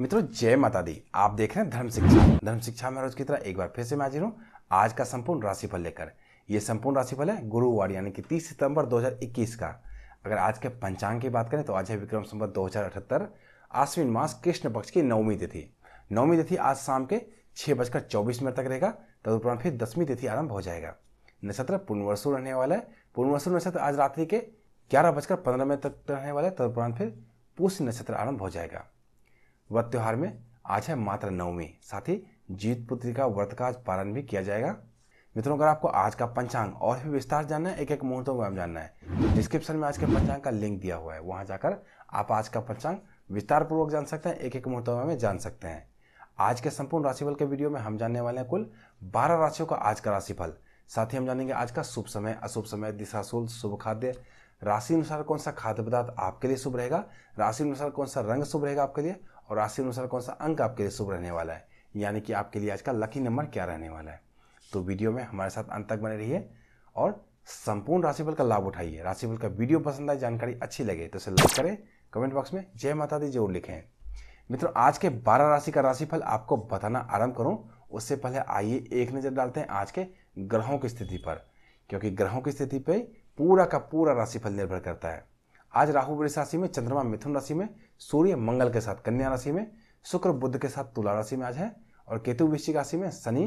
मित्रों जय माता दी आप देख रहे हैं धर्म शिक्षा धर्म शिक्षा में रोज की तरह एक बार फिर से मैं हाजिर हूँ आज का संपूर्ण राशिफल लेकर ये संपूर्ण राशिफल है गुरुवार यानी कि 30 सितंबर 2021 का अगर आज के पंचांग की बात करें तो आज है विक्रम संबत दो हज़ार अठहत्तर आश्विन मास कृष्ण पक्ष की नवमी तिथि नवमी तिथि आज शाम के छह बजकर चौबीस मिनट तक रहेगा तदुपरांत फिर दसवीं तिथि आरंभ हो जाएगा नक्षत्र पूर्णवर्षु रहने वाला है पूर्णवर्षु नक्षत्र आज रात्रि के ग्यारह बजकर पंद्रह मिनट तक रहने वाला है तदुपरांत फिर पूछ नक्षत्र आरंभ हो जाएगा व्रत त्यौहार में आज है मात्र नवमी साथ ही जीत पुत्री का व्रत का आज पालन भी किया जाएगा मित्रों अगर आपको आज का पंचांग और भी विस्तार जानना है एक एक मुहूर्तों को जानना है डिस्क्रिप्शन में आज के पंचांग का लिंक दिया हुआ है वहां जाकर आप आज का पंचांग विस्तार पूर्वक जान सकते हैं एक एक मुहूर्तों में जान सकते हैं आज के संपूर्ण राशिफल के वीडियो में हम जानने वाले हैं कुल बारह राशियों का आज का राशिफल साथ ही हम जानेंगे आज का शुभ समय अशुभ समय दिशा शुल्क शुभ खाद्य राशि अनुसार कौन सा खाद्य पदार्थ आपके लिए शुभ रहेगा राशि अनुसार कौन सा रंग शुभ रहेगा आपके लिए और राशि अनुसार कौन सा अंक आपके लिए शुभ रहने वाला है यानी कि आपके लिए आज का लकी नंबर क्या रहने वाला है तो वीडियो में हमारे साथ अंत तक बने रहिए और संपूर्ण राशिफल का लाभ उठाइए राशिफल का वीडियो पसंद आए जानकारी अच्छी लगे तो इसे लाइक करें कमेंट बॉक्स में जय माता दी जरूर लिखें मित्रों आज के 12 राशि का राशिफल आपको बताना आरंभ करूं उससे पहले आइए एक नज़र डालते हैं आज के ग्रहों की स्थिति पर क्योंकि ग्रहों की स्थिति पर पूरा का पूरा राशिफल निर्भर करता है आज राहु वृष राशि में चंद्रमा मिथुन राशि में सूर्य मंगल के साथ कन्या राशि में शुक्र बुद्ध के साथ तुला राशि में आज है और केतु वृश्चिक राशि में शनि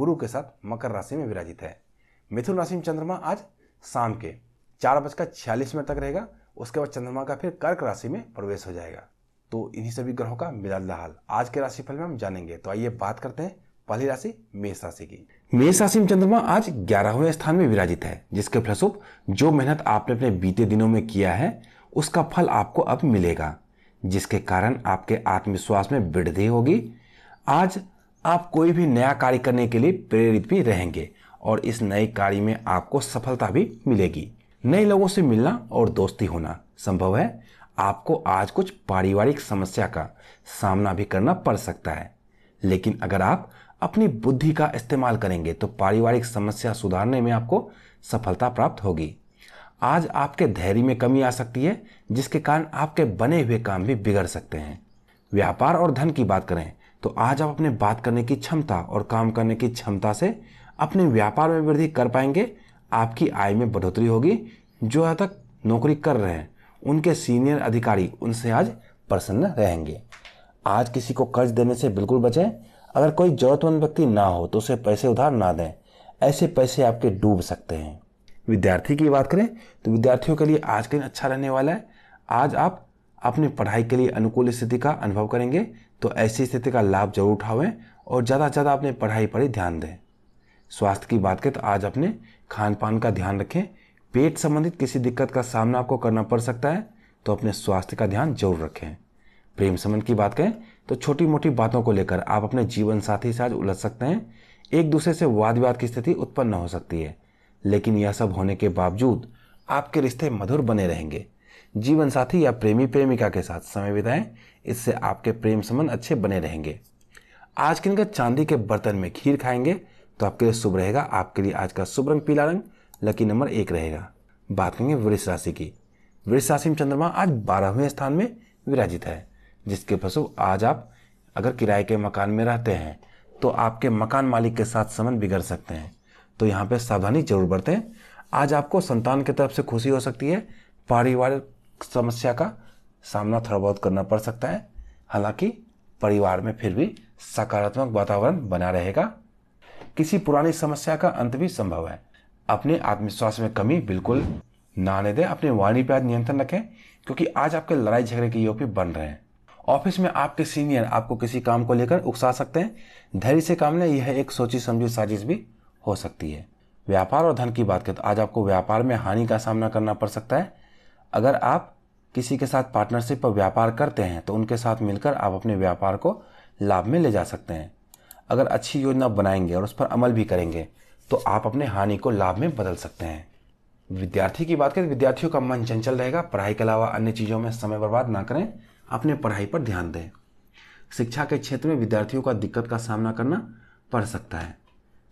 गुरु के साथ मकर राशि में विराजित है मिथुन राशि में चंद्रमा आज शाम के चार बजकर छियालीस मिनट तक रहेगा उसके बाद चंद्रमा का फिर कर्क राशि में प्रवेश हो जाएगा तो इन्हीं सभी ग्रहों का मिला हाल आज के राशिफल में हम जानेंगे तो आइए बात करते हैं पहली राशि मेष राशि की मेष राशि में चंद्रमा आज ग्यारहवें स्थान में विराजित है जिसके फलस्वरूप जो मेहनत आपने अपने बीते दिनों में किया है उसका फल आपको अब मिलेगा जिसके कारण आपके आत्मविश्वास में वृद्धि होगी आज आप कोई भी नया कार्य करने के लिए प्रेरित भी रहेंगे और इस नए कार्य में आपको सफलता भी मिलेगी नए लोगों से मिलना और दोस्ती होना संभव है आपको आज कुछ पारिवारिक समस्या का सामना भी करना पड़ सकता है लेकिन अगर आप अपनी बुद्धि का इस्तेमाल करेंगे तो पारिवारिक समस्या सुधारने में आपको सफलता प्राप्त होगी आज आपके धैर्य में कमी आ सकती है जिसके कारण आपके बने हुए काम भी बिगड़ सकते हैं व्यापार और धन की बात करें तो आज आप अपने बात करने की क्षमता और काम करने की क्षमता से अपने व्यापार में वृद्धि कर पाएंगे आपकी आय में बढ़ोतरी होगी जो अब तक नौकरी कर रहे हैं उनके सीनियर अधिकारी उनसे आज प्रसन्न रहेंगे आज किसी को कर्ज देने से बिल्कुल बचें अगर कोई जरूरतमंद व्यक्ति ना हो तो उसे पैसे उधार ना दें ऐसे पैसे आपके डूब सकते हैं विद्यार्थी की बात करें तो विद्यार्थियों के लिए आज का दिन अच्छा रहने वाला है आज आप अपनी पढ़ाई के लिए अनुकूल स्थिति का अनुभव करेंगे तो ऐसी स्थिति का लाभ जरूर उठावें और ज़्यादा से ज़्यादा अपने पढ़ाई पर ही ध्यान दें स्वास्थ्य की बात करें तो आज अपने खान पान का ध्यान रखें पेट संबंधित किसी दिक्कत का सामना आपको करना पड़ सकता है तो अपने स्वास्थ्य का ध्यान जरूर रखें प्रेम संबंध की बात करें तो छोटी मोटी बातों को लेकर आप अपने जीवन साथी से आज उलझ सकते हैं एक दूसरे से वाद विवाद की स्थिति उत्पन्न हो सकती है लेकिन यह सब होने के बावजूद आपके रिश्ते मधुर बने रहेंगे जीवन साथी या प्रेमी प्रेमिका के साथ समय बिताएं इससे आपके प्रेम संबंध अच्छे बने रहेंगे आज के दिन चांदी के बर्तन में खीर खाएंगे तो आपके लिए शुभ रहेगा आपके लिए आज का शुभ रंग पीला रंग लकी नंबर एक रहेगा बात करेंगे वृक्ष राशि की वृक्ष राशि में चंद्रमा आज बारहवें स्थान में विराजित है जिसके पशु आज आप अगर किराए के मकान में रहते हैं तो आपके मकान मालिक के साथ संबंध बिगड़ सकते हैं तो यहाँ पे सावधानी जरूर बरतें आज आपको संतान की तरफ से खुशी हो सकती है पारिवारिक समस्या का सामना थोड़ा बहुत करना पड़ सकता है हालांकि परिवार में फिर भी सकारात्मक वातावरण बना रहेगा किसी पुरानी समस्या का अंत भी संभव है अपने आत्मविश्वास में कमी बिल्कुल ना आने दें अपने वाणी पर आज नियंत्रण रखें क्योंकि आज आपके लड़ाई झगड़े के योग भी बन रहे हैं ऑफिस में आपके सीनियर आपको किसी काम को लेकर उकसा सकते हैं धैर्य से काम लें यह एक सोची समझी साजिश भी हो सकती है व्यापार और धन की बात करें तो आज आपको व्यापार में हानि का सामना करना पड़ सकता है अगर आप किसी के साथ पार्टनरशिप पर व्यापार करते हैं तो उनके साथ मिलकर आप अपने व्यापार को लाभ में ले जा सकते हैं अगर अच्छी योजना बनाएंगे और उस पर अमल भी करेंगे तो आप अपने हानि को लाभ में बदल सकते हैं विद्यार्थी की बात करें विद्यार्थियों का मन चंचल रहेगा पढ़ाई के अलावा अन्य चीज़ों में समय बर्बाद ना करें अपने पढ़ाई पर ध्यान दें शिक्षा के क्षेत्र में विद्यार्थियों का दिक्कत का सामना करना पड़ सकता है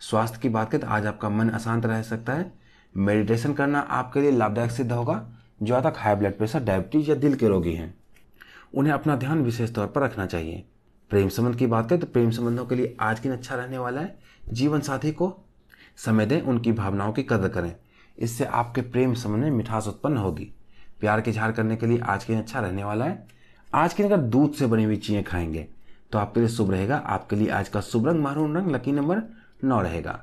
स्वास्थ्य की बात करें तो आज आपका मन अशांत रह सकता है मेडिटेशन करना आपके लिए लाभदायक सिद्ध होगा जो आता हाई ब्लड प्रेशर डायबिटीज या दिल के रोगी हैं उन्हें अपना ध्यान विशेष तौर पर रखना चाहिए प्रेम संबंध की बात करें तो प्रेम संबंधों के लिए आज दिन अच्छा रहने वाला है जीवन साथी को समय दें उनकी भावनाओं की कदर करें इससे आपके प्रेम संबंध में मिठास उत्पन्न होगी प्यार के झार करने के लिए आज के दिन अच्छा रहने वाला है आज के दिन अगर दूध से बनी हुई चीज़ें खाएंगे तो आपके लिए शुभ रहेगा आपके लिए आज का शुभ रंग मारून रंग लकी नंबर नौ रहेगा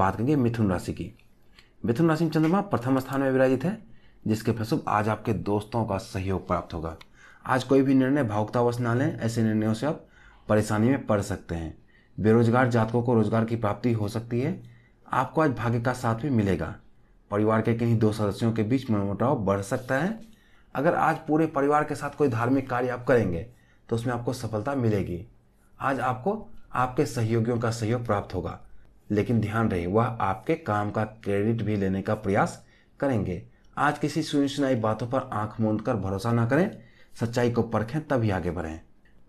बात करेंगे मिथुन राशि की मिथुन राशि में चंद्रमा प्रथम स्थान में विराजित है जिसके फलस्वरूप आज आपके दोस्तों का सहयोग प्राप्त होगा आज कोई भी निर्णय भावुकतावश ना लें ऐसे निर्णयों से आप परेशानी में पड़ सकते हैं बेरोजगार जातकों को रोजगार की प्राप्ति हो सकती है आपको आज भाग्य का साथ भी मिलेगा परिवार के किन्हीं दो सदस्यों के बीच मनमुटाव बढ़ सकता है अगर आज पूरे परिवार के साथ कोई धार्मिक कार्य आप करेंगे तो उसमें आपको सफलता मिलेगी आज आपको आपके सहयोगियों का सहयोग प्राप्त होगा लेकिन ध्यान रहे वह आपके काम का क्रेडिट भी लेने का प्रयास करेंगे आज किसी सुनी सुनाई बातों पर आंख मूंद कर भरोसा ना करें सच्चाई को परखें तभी आगे बढ़ें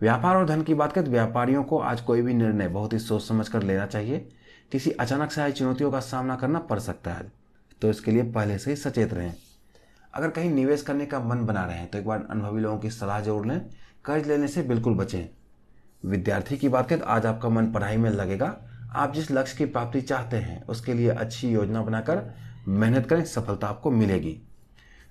व्यापार और धन की बात करें तो व्यापारियों को आज कोई भी निर्णय बहुत ही सोच समझ कर लेना चाहिए किसी अचानक से आई चुनौतियों का सामना करना पड़ सकता है तो इसके लिए पहले से ही सचेत रहें अगर कहीं निवेश करने का मन बना रहे हैं तो एक बार अनुभवी लोगों की सलाह जरूर लें कर्ज लेने से बिल्कुल बचें विद्यार्थी की बात करें तो आज आपका मन पढ़ाई में लगेगा आप जिस लक्ष्य की प्राप्ति चाहते हैं उसके लिए अच्छी योजना बनाकर मेहनत करें सफलता आपको मिलेगी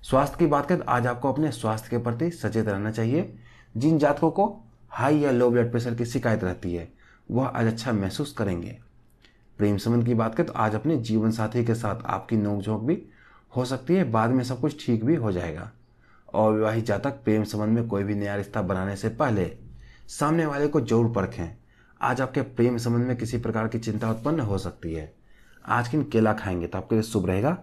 स्वास्थ्य की बात करें तो आज आपको अपने स्वास्थ्य के प्रति सचेत रहना चाहिए जिन जातकों को हाई या लो ब्लड प्रेशर की शिकायत रहती है वह आज अच्छा महसूस करेंगे प्रेम संबंध की बात करें तो आज अपने जीवन साथी के साथ आपकी नोकझोंक भी हो सकती है बाद में सब कुछ ठीक भी हो जाएगा और विवाहित जातक प्रेम संबंध में कोई भी नया रिश्ता बनाने से पहले सामने वाले को जरूर परखें आज आपके प्रेम संबंध में किसी प्रकार की चिंता उत्पन्न हो सकती है आज किन केला खाएंगे तो आपके लिए शुभ रहेगा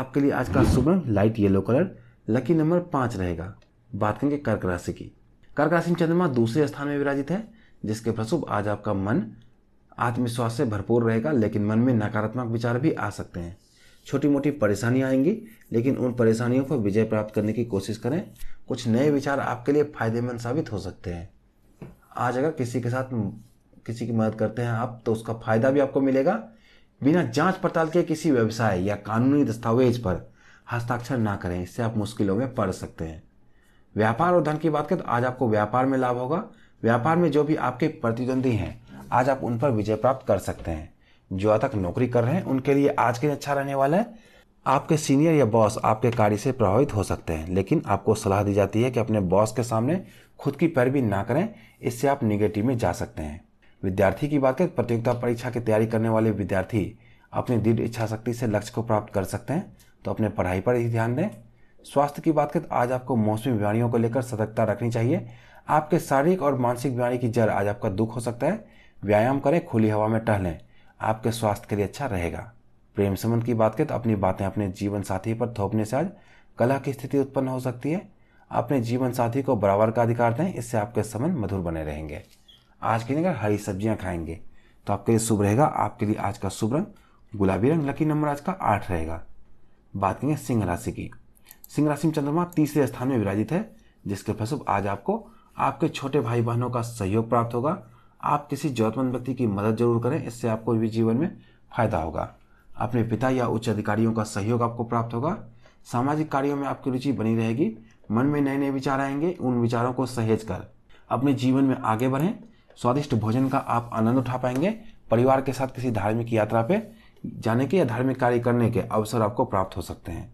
आपके लिए आज का शुभ रंग light yellow colour lucky number पाँच रहेगा बात करेंगे कर्क राशि की कर्क राशि में चंद्रमा दूसरे स्थान में विराजित है जिसके फलस्वरूप आज आपका मन आत्मविश्वास से भरपूर रहेगा लेकिन मन में नकारात्मक विचार भी आ सकते हैं छोटी मोटी परेशानियाँ आएंगी लेकिन उन परेशानियों को विजय प्राप्त करने की कोशिश करें कुछ नए विचार आपके लिए फायदेमंद साबित हो सकते हैं आज अगर किसी के साथ किसी की मदद करते हैं आप तो उसका फायदा भी आपको मिलेगा बिना जांच पड़ताल के किसी व्यवसाय या कानूनी दस्तावेज पर हस्ताक्षर ना करें इससे आप मुश्किलों में पड़ सकते हैं व्यापार और धन की बात करें तो आज आपको व्यापार में लाभ होगा व्यापार में जो भी आपके प्रतिद्वंदी हैं आज आप उन पर विजय प्राप्त कर सकते हैं जो तक नौकरी कर रहे हैं उनके लिए आज के दिन अच्छा रहने वाला है आपके सीनियर या बॉस आपके कार्य से प्रभावित हो सकते हैं लेकिन आपको सलाह दी जाती है कि अपने बॉस के सामने खुद की पैरवी ना करें इससे आप निगेटिव में जा सकते हैं विद्यार्थी की बात करें प्रतियोगिता परीक्षा की तैयारी करने वाले विद्यार्थी अपनी दृढ़ इच्छा शक्ति से लक्ष्य को प्राप्त कर सकते हैं तो अपने पढ़ाई पर ही ध्यान दें स्वास्थ्य की बात करें तो आज आपको मौसमी बीमारियों को लेकर सतर्कता रखनी चाहिए आपके शारीरिक और मानसिक बीमारी की जड़ आज आपका दुख हो सकता है व्यायाम करें खुली हवा में टहलें आपके स्वास्थ्य के लिए अच्छा रहेगा प्रेम संबंध की बात करें तो अपनी बातें अपने जीवन साथी पर थोपने से आज कला की स्थिति उत्पन्न हो सकती है अपने जीवन साथी को बराबर का अधिकार दें इससे आपके संबंध मधुर बने रहेंगे आज के दिन अगर हरी सब्जियां खाएंगे तो आपके लिए शुभ रहेगा आपके लिए आज का शुभ रंग गुलाबी रंग लकी नंबर आज का आठ रहेगा बात करेंगे सिंह राशि की सिंह राशि में चंद्रमा तीसरे स्थान में विराजित है जिसके फलस्वरूप आज आपको आपके छोटे भाई बहनों का सहयोग प्राप्त होगा आप किसी जरूरतमंद व्यक्ति की मदद जरूर करें इससे आपको भी जीवन में फायदा होगा अपने पिता या उच्च अधिकारियों का सहयोग आपको प्राप्त होगा सामाजिक कार्यों में आपकी रुचि बनी रहेगी मन में नए नए विचार आएंगे उन विचारों को सहेज कर अपने जीवन में आगे बढ़ें स्वादिष्ट भोजन का आप आनंद उठा पाएंगे परिवार के साथ किसी धार्मिक यात्रा पे जाने के या धार्मिक कार्य करने के अवसर आपको प्राप्त हो सकते हैं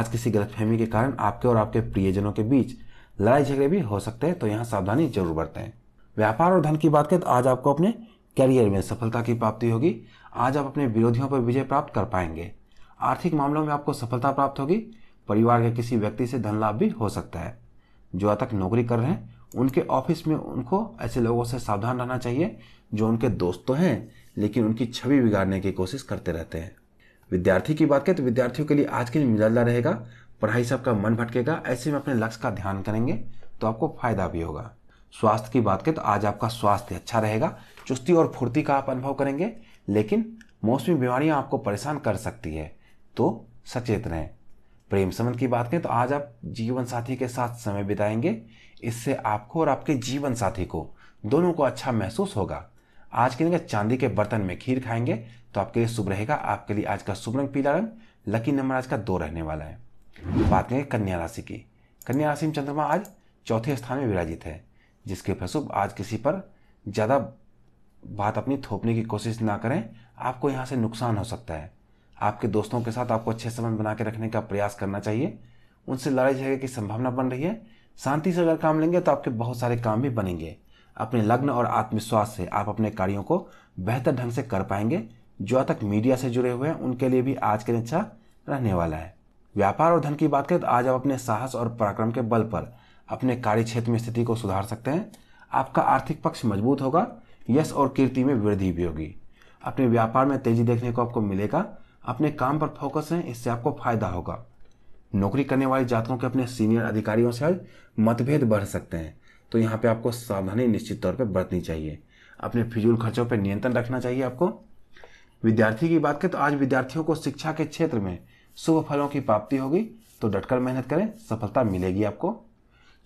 आज किसी गलतफहमी के कारण आपके और आपके प्रियजनों के बीच लड़ाई झगड़े भी हो सकते हैं तो यहाँ सावधानी जरूर बरतें व्यापार और धन की बात करें तो आज आपको अपने करियर में सफलता की प्राप्ति होगी आज आप अपने विरोधियों पर विजय प्राप्त कर पाएंगे आर्थिक मामलों में आपको सफलता प्राप्त होगी परिवार के किसी व्यक्ति से धन लाभ भी हो सकता है जो तक नौकरी कर रहे हैं उनके ऑफिस में उनको ऐसे लोगों से सावधान रहना चाहिए जो उनके दोस्त तो हैं लेकिन उनकी छवि बिगाड़ने की कोशिश करते रहते हैं विद्यार्थी की बात करें तो विद्यार्थियों के लिए आज के दिन मिजाजा रहेगा पढ़ाई से आपका मन भटकेगा ऐसे में अपने लक्ष्य का ध्यान करेंगे तो आपको फायदा भी होगा स्वास्थ्य की बात करें तो आज आपका स्वास्थ्य अच्छा रहेगा चुस्ती और फुर्ती का आप अनुभव करेंगे लेकिन मौसमी बीमारियां आपको परेशान कर सकती है तो सचेत रहें प्रेम संबंध की बात करें तो आज आप जीवन साथी के साथ समय बिताएंगे इससे आपको और आपके जीवन साथी को दोनों को अच्छा महसूस होगा आज के दिन चांदी के बर्तन में खीर खाएंगे तो आपके लिए शुभ रहेगा आपके लिए आज का शुभ रंग पीला रंग लकी नंबर आज का दो रहने वाला है बात करें कन्या राशि की कन्या राशि में चंद्रमा आज चौथे स्थान में विराजित है जिसके फलस्वरूप आज किसी पर ज़्यादा बात अपनी थोपने की कोशिश ना करें आपको यहाँ से नुकसान हो सकता है आपके दोस्तों के साथ आपको अच्छे संबंध बना के रखने का प्रयास करना चाहिए उनसे लड़ाई झगड़े की संभावना बन रही है शांति से अगर काम लेंगे तो आपके बहुत सारे काम भी बनेंगे अपने लग्न और आत्मविश्वास से आप अपने कार्यों को बेहतर ढंग से कर पाएंगे जो तक मीडिया से जुड़े हुए हैं उनके लिए भी आज के दिन अच्छा रहने वाला है व्यापार और धन की बात करें तो आज आप अपने साहस और पराक्रम के बल पर अपने कार्य क्षेत्र में स्थिति को सुधार सकते हैं आपका आर्थिक पक्ष मजबूत होगा यश और कीर्ति में वृद्धि भी होगी अपने व्यापार में तेजी देखने को आपको मिलेगा अपने काम पर फोकस है इससे आपको फायदा होगा नौकरी करने वाले जातकों के अपने सीनियर अधिकारियों से आज मतभेद बढ़ सकते हैं तो यहाँ पे आपको सावधानी निश्चित तौर पे बरतनी चाहिए अपने फिजूल खर्चों पर नियंत्रण रखना चाहिए आपको विद्यार्थी की बात करें तो आज विद्यार्थियों को शिक्षा के क्षेत्र में शुभ फलों की प्राप्ति होगी तो डटकर मेहनत करें सफलता मिलेगी आपको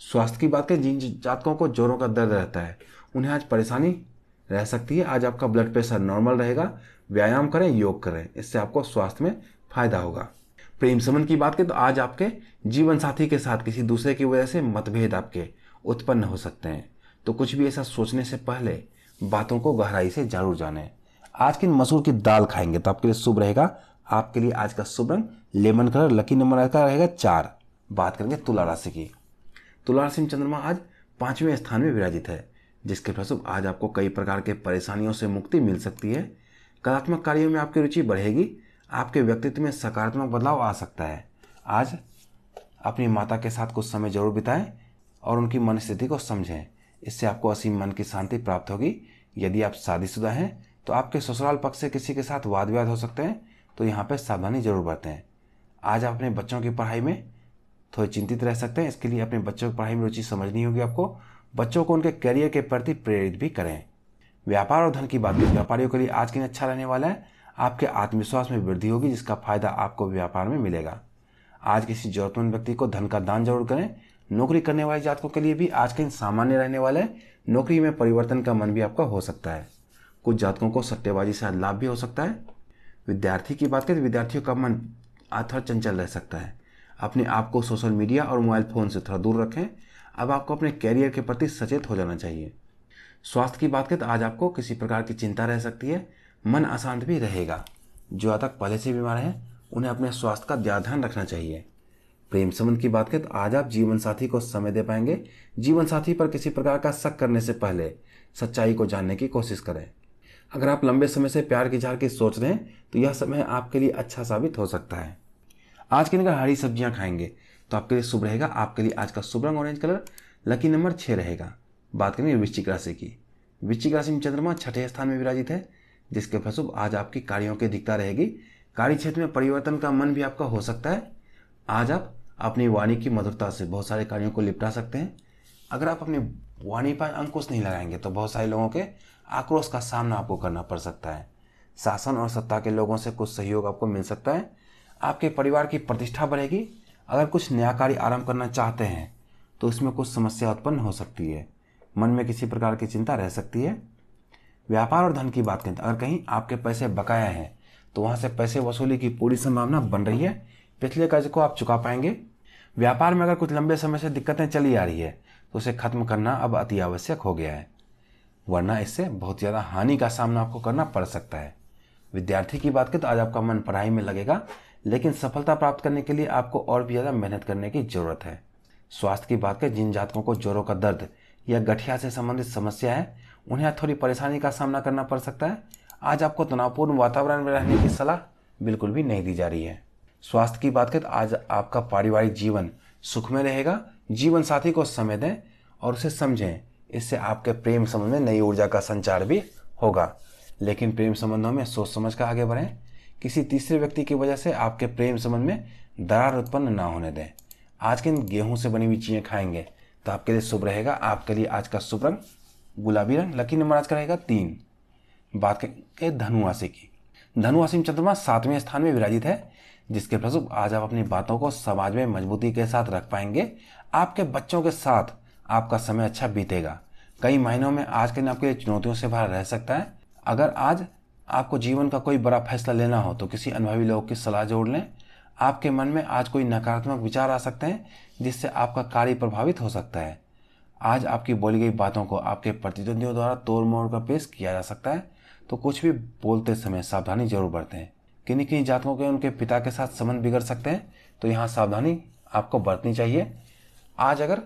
स्वास्थ्य की बात करें जिन जातकों को जोरों का दर्द रहता है उन्हें आज परेशानी रह सकती है आज आपका ब्लड प्रेशर नॉर्मल रहेगा व्यायाम करें योग करें इससे आपको स्वास्थ्य में फायदा होगा प्रेम संबंध की बात करें तो आज आपके जीवन साथी के साथ किसी दूसरे की वजह से मतभेद आपके उत्पन्न हो सकते हैं तो कुछ भी ऐसा सोचने से पहले बातों को गहराई से जरूर जाने आज की मसूर की दाल खाएंगे तो आपके लिए शुभ रहेगा आपके लिए आज का शुभ रंग लेमन कलर लकी नंबर का रहेगा चार बात करेंगे तुला राशि की तुला सिंह चंद्रमा आज पांचवें स्थान में विराजित है जिसके फलस्वरूप आज आपको कई प्रकार के परेशानियों से मुक्ति मिल सकती है कलात्मक कार्यों में आपकी रुचि बढ़ेगी आपके व्यक्तित्व में सकारात्मक बदलाव आ सकता है आज अपनी माता के साथ कुछ समय जरूर बिताएं और उनकी मन स्थिति को समझें इससे आपको असीम मन की शांति प्राप्त होगी यदि आप शादीशुदा हैं तो आपके ससुराल पक्ष से किसी के साथ वाद विवाद हो सकते हैं तो यहाँ पर सावधानी जरूर बरतें आज आप अपने बच्चों की पढ़ाई में थोड़े चिंतित रह सकते हैं इसके लिए अपने बच्चों की पढ़ाई में रुचि समझनी होगी आपको बच्चों को उनके करियर के प्रति प्रेरित भी करें व्यापार और धन की बात करें व्यापारियों के लिए आज के दिन अच्छा रहने वाला है आपके आत्मविश्वास में वृद्धि होगी जिसका फायदा आपको व्यापार में मिलेगा आज किसी जरूरतमंद व्यक्ति को धन का दान जरूर करें नौकरी करने वाले जातकों के लिए भी आज के दिन सामान्य रहने वाला है नौकरी में परिवर्तन का मन भी आपका हो सकता है कुछ जातकों को सट्टेबाजी से लाभ भी हो सकता है विद्यार्थी की बात करें विद्यार्थियों का मन थोड़ा चंचल रह सकता है अपने आप को सोशल मीडिया और मोबाइल फ़ोन से थोड़ा दूर रखें अब आपको अपने कैरियर के प्रति सचेत हो जाना चाहिए स्वास्थ्य की बात करें तो आज आपको किसी प्रकार की चिंता रह सकती है मन अशांत भी रहेगा जो आज तक पहले से बीमार हैं उन्हें अपने स्वास्थ्य का ध्यान रखना चाहिए प्रेम संबंध की बात करें तो आज आप जीवन साथी को समय दे पाएंगे जीवन साथी पर किसी प्रकार का शक करने से पहले सच्चाई को जानने की कोशिश करें अगर आप लंबे समय से प्यार की झार की सोच रहे हैं तो यह समय आपके लिए अच्छा साबित हो सकता है आज के दिन हरी सब्जियाँ खाएंगे तो आपके लिए शुभ रहेगा आपके लिए आज का शुभ रंग ऑरेंज कलर लकी नंबर छः रहेगा बात करेंगे वृश्चिक राशि की वृश्चिक राशि में चंद्रमा छठे स्थान में विराजित है जिसके फलस्वरूप आज आपकी कार्यों की अधिकता रहेगी कार्य क्षेत्र में परिवर्तन का मन भी आपका हो सकता है आज आप अपनी वाणी की मधुरता से बहुत सारे कार्यों को निपटा सकते हैं अगर आप अपनी वाणी पर अंकुश नहीं लगाएंगे तो बहुत सारे लोगों के आक्रोश का सामना आपको करना पड़ सकता है शासन और सत्ता के लोगों से कुछ सहयोग आपको मिल सकता है आपके परिवार की प्रतिष्ठा बढ़ेगी अगर कुछ नया कार्य आरंभ करना चाहते हैं तो उसमें कुछ समस्या उत्पन्न हो सकती है मन में किसी प्रकार की चिंता रह सकती है व्यापार और धन की बात करें तो अगर कहीं आपके पैसे बकाया हैं तो वहाँ से पैसे वसूली की पूरी संभावना बन रही है पिछले कर्ज को आप चुका पाएंगे व्यापार में अगर कुछ लंबे समय से दिक्कतें चली आ रही है तो उसे खत्म करना अब अति आवश्यक हो गया है वरना इससे बहुत ज़्यादा हानि का सामना आपको करना पड़ सकता है विद्यार्थी की बात करें तो आज आपका मन पढ़ाई में लगेगा लेकिन सफलता प्राप्त करने के लिए आपको और भी ज़्यादा मेहनत करने की ज़रूरत है स्वास्थ्य की बात करें जिन जातकों को जोरों का दर्द या गठिया से संबंधित समस्या है उन्हें थोड़ी परेशानी का सामना करना पड़ सकता है आज आपको तनावपूर्ण वातावरण में रहने की सलाह बिल्कुल भी नहीं दी जा रही है स्वास्थ्य की बात करें तो आज आपका पारिवारिक जीवन सुख में रहेगा जीवन साथी को समय दें और उसे समझें इससे आपके प्रेम संबंध में नई ऊर्जा का संचार भी होगा लेकिन प्रेम संबंधों में सोच समझ कर आगे बढ़ें किसी तीसरे व्यक्ति की वजह से आपके प्रेम संबंध में दरार उत्पन्न ना होने दें आज के दिन गेहूं से बनी हुई चीज़ें खाएंगे तो आपके लिए शुभ रहेगा आपके लिए आज का शुभ रंग गुलाबी रंग लकी नंबर आज का रहेगा तीन बात करेंगे धनु की धनुराशि में चंद्रमा सातवें स्थान में विराजित है जिसके फलस्वरूप आज आप अपनी बातों को समाज में मजबूती के साथ रख पाएंगे आपके बच्चों के साथ आपका समय अच्छा बीतेगा कई महीनों में आज के दिन आपके लिए चुनौतियों से भरा रह सकता है अगर आज आपको जीवन का कोई बड़ा फैसला लेना हो तो किसी अनुभवी लोग की सलाह जोड़ लें आपके मन में आज कोई नकारात्मक विचार आ सकते हैं जिससे आपका कार्य प्रभावित हो सकता है आज आपकी बोली गई बातों को आपके प्रतिद्वंदियों द्वारा तोड़ मोड़ कर पेश किया जा सकता है तो कुछ भी बोलते समय सावधानी जरूर बरतें किन्हीं किन्हीं जातकों के उनके पिता के साथ संबंध बिगड़ सकते हैं तो यहाँ सावधानी आपको बरतनी चाहिए आज अगर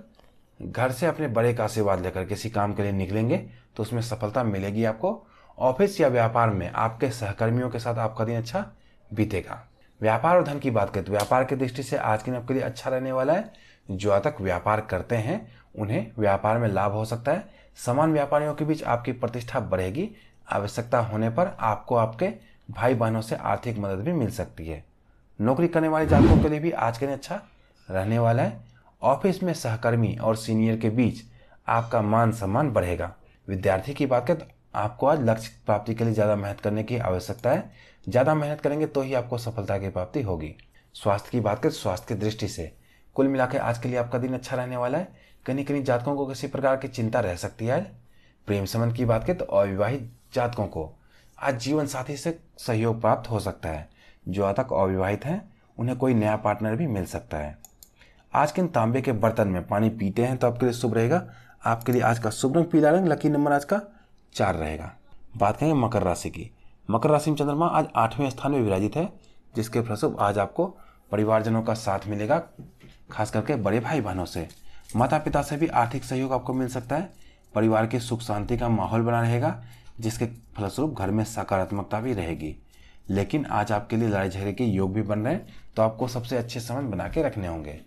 घर से अपने बड़े का आशीर्वाद लेकर किसी काम के लिए निकलेंगे तो उसमें सफलता मिलेगी आपको ऑफिस या व्यापार में आपके सहकर्मियों के साथ आपका दिन अच्छा बीतेगा व्यापार और धन की बात करें तो व्यापार की दृष्टि से आज के दिन आपके लिए अच्छा रहने वाला है जो तक व्यापार करते हैं उन्हें व्यापार में लाभ हो सकता है समान व्यापारियों के बीच आपकी प्रतिष्ठा बढ़ेगी आवश्यकता होने पर आपको आपके भाई बहनों से आर्थिक मदद भी मिल सकती है नौकरी करने वाले जातकों के लिए भी आज के दिन अच्छा रहने वाला है ऑफिस में सहकर्मी और सीनियर के बीच आपका मान सम्मान बढ़ेगा विद्यार्थी की बात करें तो आपको आज लक्ष्य प्राप्ति के लिए ज़्यादा मेहनत करने की आवश्यकता है ज़्यादा मेहनत करेंगे तो ही आपको सफलता की प्राप्ति होगी स्वास्थ्य की बात करें स्वास्थ्य की दृष्टि से कुल मिलाकर आज के लिए आपका दिन अच्छा रहने वाला है कहीं कहीं जातकों को किसी प्रकार की चिंता रह सकती है प्रेम संबंध की बात करें तो अविवाहित जातकों को आज जीवन साथी से सहयोग प्राप्त हो सकता है जो आज तक अविवाहित हैं उन्हें कोई नया पार्टनर भी मिल सकता है आज के तांबे के बर्तन में पानी पीते हैं तो आपके लिए शुभ रहेगा आपके लिए आज का शुभ रंग पीला रंग लकी नंबर आज का चार रहेगा बात करेंगे मकर राशि की मकर राशि में चंद्रमा आज आठवें स्थान में विराजित है जिसके फलस्वरूप आज आपको परिवारजनों का साथ मिलेगा खास करके बड़े भाई बहनों से माता पिता से भी आर्थिक सहयोग आपको मिल सकता है परिवार के सुख शांति का माहौल बना रहेगा जिसके फलस्वरूप घर में सकारात्मकता भी रहेगी लेकिन आज आपके लिए लड़ाई झगड़े के योग भी बन रहे हैं तो आपको सबसे अच्छे संबंध बना के रखने होंगे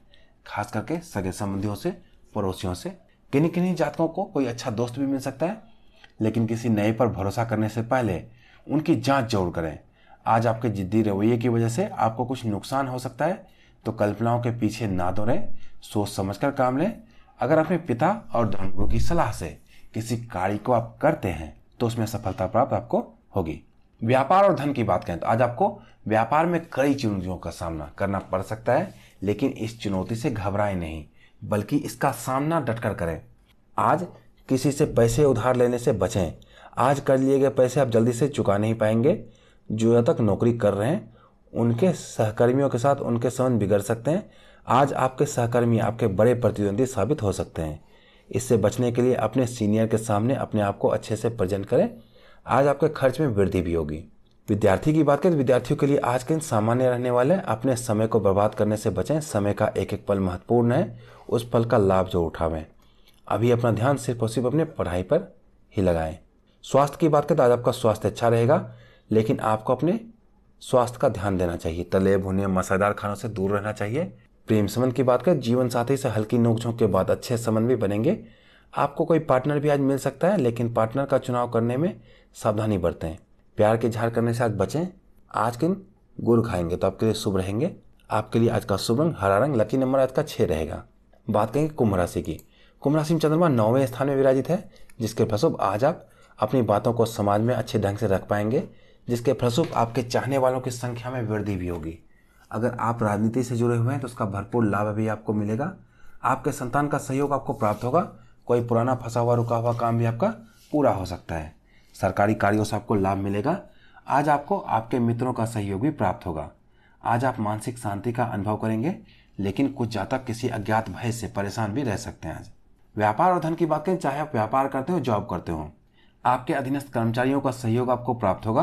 खास करके सगे संबंधियों से पड़ोसियों से किन्हीं किन्हीं जातकों को कोई अच्छा दोस्त भी मिल सकता है लेकिन किसी नए पर भरोसा करने से पहले उनकी जांच जरूर करें आज आपके जिद्दी रवैये की वजह से आपको कुछ नुकसान हो सकता है तो कल्पनाओं के पीछे ना दौड़ें सोच समझकर काम लें अगर अपने पिता और धर्मगुरु की सलाह से किसी कार्य को आप करते हैं तो उसमें सफलता प्राप्त आपको होगी व्यापार और धन की बात करें तो आज आपको व्यापार में कई चुनौतियों का सामना करना पड़ सकता है लेकिन इस चुनौती से घबराएं नहीं बल्कि इसका सामना डटकर करें आज किसी से पैसे उधार लेने से बचें आज कर लिए गए पैसे आप जल्दी से चुका नहीं पाएंगे जो तक नौकरी कर रहे हैं उनके सहकर्मियों के साथ उनके संबंध बिगड़ सकते हैं आज आपके सहकर्मी आपके बड़े प्रतिद्वंदी साबित हो सकते हैं इससे बचने के लिए अपने सीनियर के सामने अपने आप को अच्छे से प्रेजेंट करें आज आपके खर्च में वृद्धि भी होगी विद्यार्थी की बात करें तो विद्यार्थियों के लिए आज के दिन सामान्य रहने वाले अपने समय को बर्बाद करने से बचें समय का एक एक पल महत्वपूर्ण है उस पल का लाभ जो उठावें अभी अपना ध्यान सिर्फ और सिर्फ अपने पढ़ाई पर ही लगाएं स्वास्थ्य की बात करें तो आज आपका स्वास्थ्य अच्छा रहेगा लेकिन आपको अपने स्वास्थ्य का ध्यान देना चाहिए तले भुने मसालेदार खानों से दूर रहना चाहिए प्रेम संबंध की बात करें जीवन साथी से हल्की नोकझोंक के बाद अच्छे संबंध भी बनेंगे आपको कोई पार्टनर भी आज मिल सकता है लेकिन पार्टनर का चुनाव करने में सावधानी बरतें प्यार के झाड़ करने से आज बचें आज के दिन गुड़ खाएंगे तो आपके लिए शुभ रहेंगे आपके लिए आज का शुभ रंग हरा रंग लकी नंबर आज का छः रहेगा बात करेंगे कुंभ राशि की कुंभ राशि में चंद्रमा नौवें स्थान में विराजित है जिसके फलस्वरूप आज आप अपनी बातों को समाज में अच्छे ढंग से रख पाएंगे जिसके फलस्वरूप आपके चाहने वालों की संख्या में वृद्धि भी होगी अगर आप राजनीति से जुड़े हुए हैं तो उसका भरपूर लाभ भी आपको मिलेगा आपके संतान का सहयोग आपको प्राप्त होगा कोई पुराना फंसा हुआ रुका हुआ काम भी आपका पूरा हो सकता है सरकारी कार्यों से आपको लाभ मिलेगा आज आपको आपके मित्रों का सहयोग भी प्राप्त होगा आज आप मानसिक शांति का अनुभव करेंगे लेकिन कुछ जातक किसी अज्ञात भय से परेशान भी रह सकते हैं आज व्यापार और धन की बात करें चाहे आप व्यापार करते हो जॉब करते हो आपके अधीनस्थ कर्मचारियों का सहयोग आपको प्राप्त होगा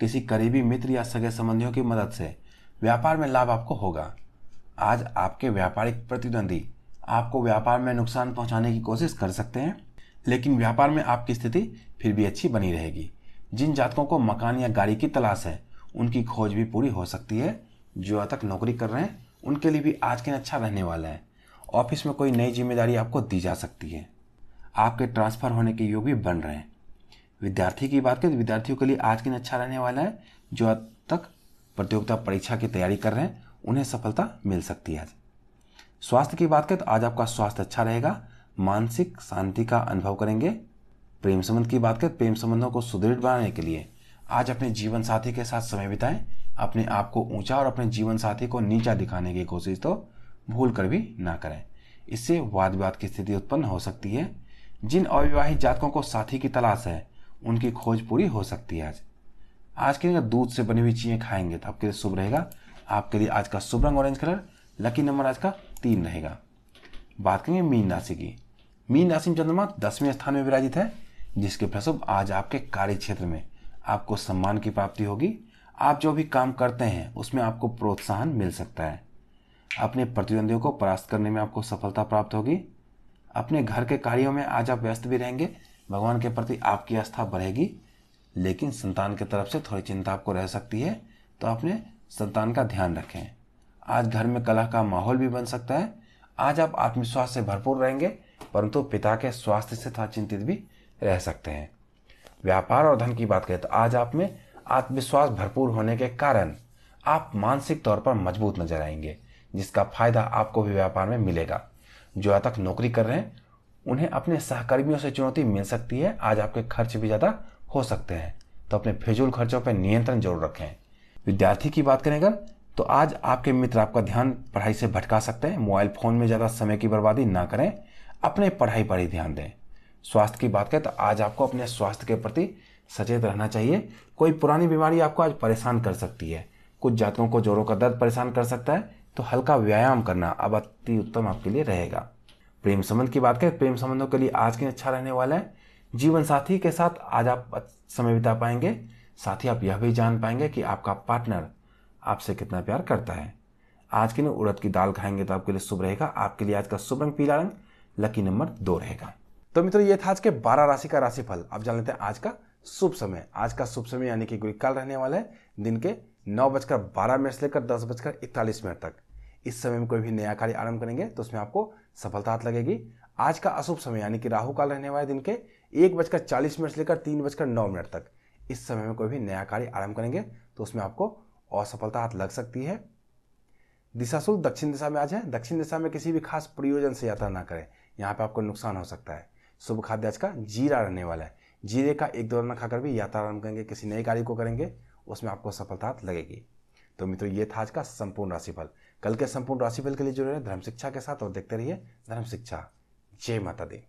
किसी करीबी मित्र या सगे संबंधियों की मदद से व्यापार में लाभ आपको होगा आज आपके व्यापारिक प्रतिद्वंदी आपको व्यापार में नुकसान पहुंचाने की कोशिश कर सकते हैं लेकिन व्यापार में आपकी स्थिति फिर भी अच्छी बनी रहेगी जिन जातकों को मकान या गाड़ी की तलाश है उनकी खोज भी पूरी हो सकती है जो तक नौकरी कर रहे हैं उनके लिए भी आज के दिन अच्छा रहने वाला है ऑफिस में कोई नई जिम्मेदारी आपको दी जा सकती है आपके ट्रांसफ़र होने के योग भी बन रहे हैं विद्यार्थी की बात करें तो विद्यार्थियों के लिए आज के दिन अच्छा रहने वाला है जो अब तक प्रतियोगिता परीक्षा की तैयारी कर रहे हैं उन्हें सफलता मिल सकती है आज स्वास्थ्य की बात करें तो आज आपका स्वास्थ्य अच्छा रहेगा मानसिक शांति का अनुभव करेंगे प्रेम संबंध की बात करें तो प्रेम संबंधों को सुदृढ़ बनाने के लिए आज अपने जीवन साथी के साथ समय बिताएं अपने आप को ऊंचा और अपने जीवन साथी को नीचा दिखाने की कोशिश तो भूल कर भी ना करें इससे वाद विवाद की स्थिति उत्पन्न हो सकती है जिन अविवाहित जातकों को साथी की तलाश है उनकी खोज पूरी हो सकती है आज आज के लिए दूध से बनी हुई चीज़ें खाएंगे तो आपके लिए शुभ रहेगा आपके लिए आज का शुभ रंग ऑरेंज कलर लकी नंबर आज का तीन रहेगा बात करेंगे मीन राशि की मीन राशि में चंद्रमा दसवें स्थान में विराजित है जिसके फलस्वरूप आज आपके कार्य क्षेत्र में आपको सम्मान की प्राप्ति होगी आप जो भी काम करते हैं उसमें आपको प्रोत्साहन मिल सकता है अपने प्रतिद्वंदियों को परास्त करने में आपको सफलता प्राप्त होगी अपने घर के कार्यों में आज आप व्यस्त भी रहेंगे भगवान के प्रति आपकी आस्था बढ़ेगी लेकिन संतान की तरफ से थोड़ी चिंता आपको रह सकती है तो अपने संतान का ध्यान रखें आज घर में कला का माहौल भी बन सकता है आज आप आत्मविश्वास से भरपूर रहेंगे परंतु पिता के स्वास्थ्य से थोड़ा चिंतित भी रह सकते हैं व्यापार और धन की बात करें तो आज आप में आत्मविश्वास भरपूर होने के कारण आप मानसिक तौर पर मजबूत नजर आएंगे जिसका फायदा आपको भी व्यापार में मिलेगा जो अब तक नौकरी कर रहे हैं उन्हें अपने सहकर्मियों से चुनौती मिल सकती है आज आपके खर्च भी ज़्यादा हो सकते हैं तो अपने फिजूल खर्चों पर नियंत्रण जरूर रखें विद्यार्थी की बात करें अगर तो आज आपके मित्र आपका ध्यान पढ़ाई से भटका सकते हैं मोबाइल फ़ोन में ज़्यादा समय की बर्बादी ना करें अपने पढ़ाई पर ही ध्यान दें स्वास्थ्य की बात करें तो आज आपको अपने स्वास्थ्य के प्रति सचेत रहना चाहिए कोई पुरानी बीमारी आपको आज परेशान कर सकती है कुछ जातकों को जोड़ों का दर्द परेशान कर सकता है तो हल्का व्यायाम करना अब अति उत्तम आपके लिए रहेगा प्रेम संबंध की बात करें प्रेम संबंधों के लिए आज के अच्छा रहने वाला है जीवन साथी के साथ आज आप समय बिता पाएंगे साथ ही आप यह भी जान पाएंगे कि आपका पार्टनर आपसे कितना प्यार करता है आज के दिन उड़द की दाल खाएंगे तो आपके लिए शुभ रहेगा आपके लिए आज का शुभ रंग पीला रंग लकी नंबर दो रहेगा तो मित्रों ये था आज के बारह राशि का राशिफल अब जान लेते हैं आज का शुभ समय आज का शुभ समय यानी कि गुलिकाल रहने वाला है दिन के नौ बजकर बारह मिनट से लेकर दस बजकर इकतालीस मिनट तक इस समय में कोई भी नया कार्य आरंभ करेंगे तो उसमें आपको सफलता हाथ लगेगी आज का अशुभ समय यानी कि राहु काल रहने वाले दिन के एक बजकर चालीस मिनट से लेकर तीन बजकर नौ मिनट तक इस समय में कोई भी नया कार्य आरंभ करेंगे तो उसमें आपको असफलता हाथ लग सकती है दिशाशुल दक्षिण दिशा में आज है दक्षिण दिशा में किसी भी खास प्रयोजन से यात्रा ना करें यहाँ पे आपको नुकसान हो सकता है शुभ खाद्य आज का जीरा रहने वाला है जीरे का एक दो दाना खाकर भी यात्रा आरंभ करेंगे किसी नए कार्य को करेंगे उसमें आपको सफलता लगेगी तो मित्रों ये था आज का संपूर्ण राशिफल कल के संपूर्ण राशिफल के लिए जुड़े रहे धर्म शिक्षा के साथ और देखते रहिए धर्म शिक्षा जय माता दी